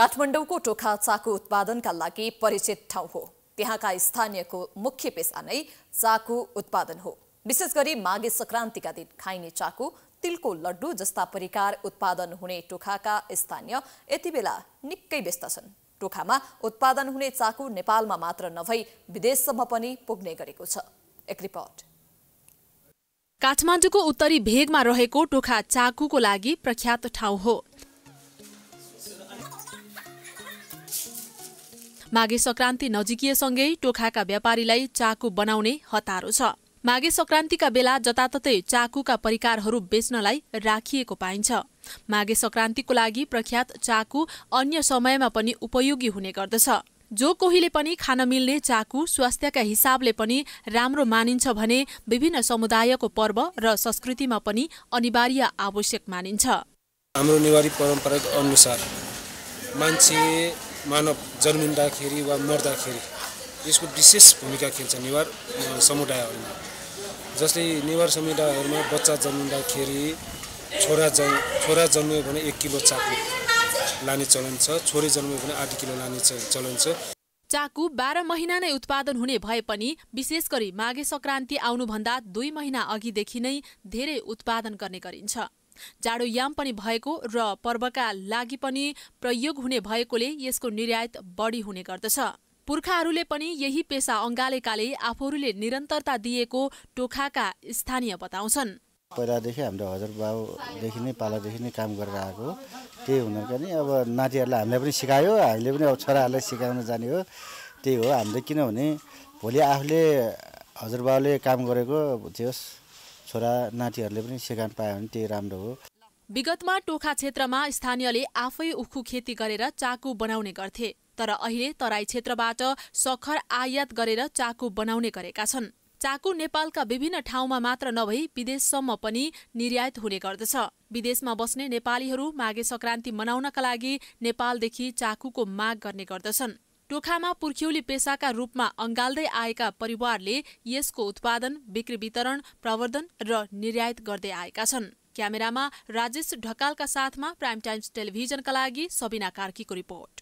काठमाडौँको टोखा चाकु उत्पादनका लागि परिचित ठाउँ हो त्यहाँका स्थानीयको मुख्य पेसा नै चाकु उत्पादन हो विशेष गरी माघे सङ्क्रान्तिका दिन खाइने चाकु तिलको लड्डु जस्ता परिकार उत्पादन हुने टोखाका स्थानीय यति बेला निकै व्यस्त छन् टोखामा उत्पादन हुने चाकु नेपालमा मात्र नभई विदेशसम्म पनि पुग्ने गरेको छ एक रिपोर्ट काठमाडौँको उत्तरी भेगमा रहेको टोखा चाकुको लागि प्रख्यात ठाउँ हो माघे संक्रान्ति नजिकिएसँगै टोखाका व्यापारीलाई चाकु बनाउने हतारो छ माघे संक्रान्तिका बेला जताततै चाकुका परिकारहरू बेच्नलाई राखिएको पाइन्छ माघे संक्रान्तिको लागि प्रख्यात चाकु अन्य समयमा पनि उपयोगी हुने गर्दछ जो कोहीले पनि खान मिल्ने चाकु स्वास्थ्यका हिसाबले पनि राम्रो मानिन्छ भने विभिन्न समुदायको पर्व र संस्कृतिमा पनि अनिवार्य आवश्यक मानिन्छ हाम्रो नेवारी परम्परा अनुसार मान्छे मानव जन्मिँदाखेरि वा मर्दाखेरि यसको विशेष भूमिका खेल्छ नेवार समुदायहरूमा जस्तै नेवार समुदायहरूमा बच्चा जन्मिँदाखेरि छोरा जन् छोरा जन्मियो भने एक किलो चाकु लाने चलन छ छोरी जन्मियो भने आठ किलो लाने चलन छ चाकु बाह्र महिना नै उत्पादन हुने भए पनि विशेष गरी माघे सङ्क्रान्ति आउनुभन्दा दुई महिना अघिदेखि नै धेरै उत्पादन गर्ने गरिन्छ जाडोयाम पनि भएको र पर्वका लागि पनि प्रयोग हुने भएकोले यसको निर्यात बढी हुने गर्दछ पुर्खाहरूले पनि यही पेसा अँगालेकाले आफूहरूले निरन्तरता दिएको टोखाका स्थानीय बताउँछन् पहिलादेखि हाम्रो हजुरबाउदेखि नै पालादेखि नै काम गरेर आएको त्यही हुनु पनि अब नातिहरूलाई हामीले पनि सिकायो हामीले पनि अब छोराहरूलाई सिकाउन जाने हो त्यही हो हामीले किनभने भोलि आफूले हजुरबाउले काम गरेको थियोस् छोरा नातिहरूले पनि सेकान पायो भने त्यही राम्रो हो विगतमा टोखा क्षेत्रमा स्थानीयले आफै उखु खेती गरेर चाकु बनाउने गर्थे तर अहिले तराई क्षेत्रबाट सखर आयात गरेर चाकु बनाउने गरेका छन् चाकु नेपालका विभिन्न ठाउँमा मात्र नभई विदेशसम्म पनि निर्यात हुने गर्दछ विदेशमा बस्ने नेपालीहरू माघे सङ्क्रान्ति मनाउनका लागि नेपालदेखि चाकुको माग गर्ने गर्दछन् टोखामा पुर्ख्यौली पेसाका रूपमा अंगाल्दै आएका परिवारले यसको उत्पादन बिक्री वितरण प्रवर्धन र निर्यात गर्दै आएका छन् क्यामेरामा राजेश ढकालका साथमा प्राइम टाइम्स टेलिभिजनका लागि सबिना कार्कीको रिपोर्ट